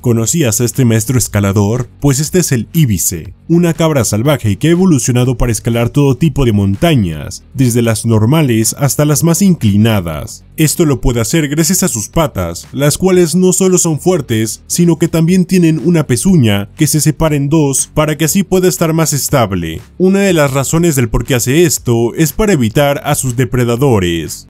¿Conocías a este maestro escalador? Pues este es el íbice, una cabra salvaje que ha evolucionado para escalar todo tipo de montañas, desde las normales hasta las más inclinadas. Esto lo puede hacer gracias a sus patas, las cuales no solo son fuertes, sino que también tienen una pezuña que se separa en dos para que así pueda estar más estable. Una de las razones del por qué hace esto es para evitar a sus depredadores.